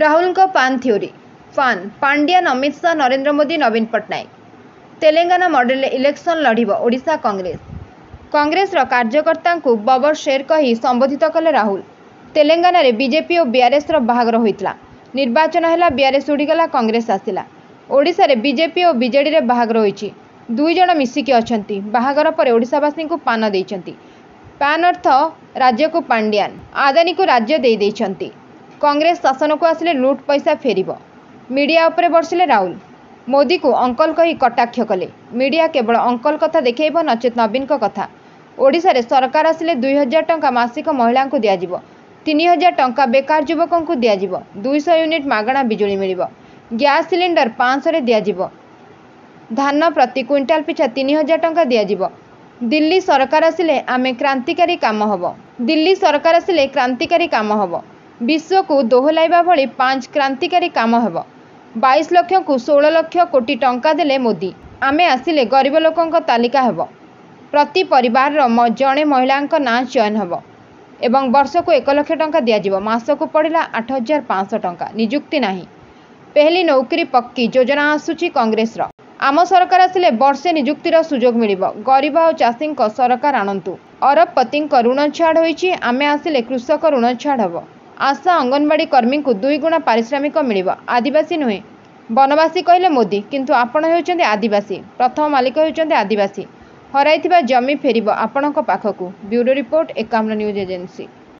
ରାହୁଲଙ୍କ ପାନ୍ ଥିଓରୀ ପାନ୍ ପାଣ୍ଡିଆନ୍ ଅମିତ ଶାହା ନରେନ୍ଦ୍ର ମୋଦି ନବୀନ ପଟ୍ଟନାୟକ ତେଲେଙ୍ଗାନା ମଡେଲରେ ଇଲେକ୍ସନ୍ ଲଢ଼ିବ ଓଡ଼ିଶା କଂଗ୍ରେସ କଂଗ୍ରେସର କାର୍ଯ୍ୟକର୍ତ୍ତାଙ୍କୁ ବବର ଶେର କହି ସମ୍ବୋଧିତ କଲେ ରାହୁଲ ତେଲେଙ୍ଗାନାରେ ବିଜେପି ଓ ବିଆର୍ଏସ୍ର ବାହାଘର ହୋଇଥିଲା ନିର୍ବାଚନ ହେଲା ବିଆର୍ଏସ୍ ଉଡ଼ିଗଲା କଂଗ୍ରେସ ଆସିଲା ଓଡ଼ିଶାରେ ବିଜେପି ଓ ବିଜେଡ଼ିରେ ବାହାଘର ହୋଇଛି ଦୁଇ ଜଣ ମିଶିକି ଅଛନ୍ତି ବାହାଘର ପରେ ଓଡ଼ିଶାବାସୀଙ୍କୁ ପାନ ଦେଇଛନ୍ତି ପାନ୍ ଅର୍ଥ ରାଜ୍ୟକୁ ପାଣ୍ଡିଆନ୍ ଆଦାନୀକୁ ରାଜ୍ୟ ଦେଇ ଦେଇଛନ୍ତି କଂଗ୍ରେସ ଶାସନକୁ ଆସିଲେ ଲୁଟ୍ ପଇସା ଫେରିବ ମିଡିଆ ଉପରେ ବର୍ଷିଲେ ରାହୁଲ ମୋଦିକୁ ଅଙ୍କଲ କହି କଟାକ୍ଷ କଲେ ମିଡିଆ କେବଳ ଅଙ୍କଲ କଥା ଦେଖାଇବ ନଚେତ୍ ନବୀନଙ୍କ କଥା ଓଡ଼ିଶାରେ ସରକାର ଆସିଲେ ଦୁଇ ହଜାର ଟଙ୍କା ମାସିକ ମହିଳାଙ୍କୁ ଦିଆଯିବ ତିନି ହଜାର ଟଙ୍କା ବେକାର ଯୁବକଙ୍କୁ ଦିଆଯିବ ଦୁଇଶହ ୟୁନିଟ୍ ମାଗଣା ବିଜୁଳି ମିଳିବ ଗ୍ୟାସ୍ ସିଲିଣ୍ଡର ପାଞ୍ଚଶହରେ ଦିଆଯିବ ଧାନ ପ୍ରତି କ୍ୱିଣ୍ଟାଲ ପିଛା ତିନି ହଜାର ଟଙ୍କା ଦିଆଯିବ ଦିଲ୍ଲୀ ସରକାର ଆସିଲେ ଆମେ କ୍ରାନ୍ତିକାରୀ କାମ ହେବ ଦିଲ୍ଲୀ ସରକାର ଆସିଲେ କ୍ରାନ୍ତିକାରୀ କାମ ହେବ ବିଶ୍ୱକୁ ଦୋହଲାଇବା ଭଳି ପାଞ୍ଚ କ୍ରାନ୍ତିକାରୀ କାମ ହେବ ବାଇଶ ଲକ୍ଷକୁ ଷୋହଳ ଲକ୍ଷ କୋଟି ଟଙ୍କା ଦେଲେ ମୋଦି ଆମେ ଆସିଲେ ଗରିବ ଲୋକଙ୍କ ତାଲିକା ହେବ ପ୍ରତି ପରିବାରର ଜଣେ ମହିଳାଙ୍କ ନାଁ ଚୟନ ହେବ ଏବଂ ବର୍ଷକୁ ଏକ ଲକ୍ଷ ଟଙ୍କା ଦିଆଯିବ ମାସକୁ ପଡ଼ିଲା ଆଠ ହଜାର ପାଞ୍ଚଶହ ଟଙ୍କା ନିଯୁକ୍ତି ନାହିଁ ପେହଲି ନୌକରୀ ପକ୍କି ଯୋଜନା ଆସୁଛି କଂଗ୍ରେସର ଆମ ସରକାର ଆସିଲେ ବର୍ଷେ ନିଯୁକ୍ତିର ସୁଯୋଗ ମିଳିବ ଗରିବ ଆଉ ଚାଷୀଙ୍କ ସରକାର ଆଣନ୍ତୁ ଅରବପତିଙ୍କ ଋଣ ଛାଡ଼ ହୋଇଛି ଆମେ ଆସିଲେ କୃଷକ ଋଣ ଛାଡ଼ ହେବ ଆଶା ଅଙ୍ଗନବାଡ଼ି କର୍ମୀଙ୍କୁ ଦୁଇଗୁଣା ପାରିଶ୍ରମିକ ମିଳିବ ଆଦିବାସୀ ନୁହେଁ ବନବାସୀ କହିଲେ ମୋଦି କିନ୍ତୁ ଆପଣ ହେଉଛନ୍ତି ଆଦିବାସୀ ପ୍ରଥମ ମାଲିକ ହେଉଛନ୍ତି ଆଦିବାସୀ ହରାଇଥିବା ଜମି ଫେରିବ ଆପଣଙ୍କ ପାଖକୁ bureau report Ekamra news agency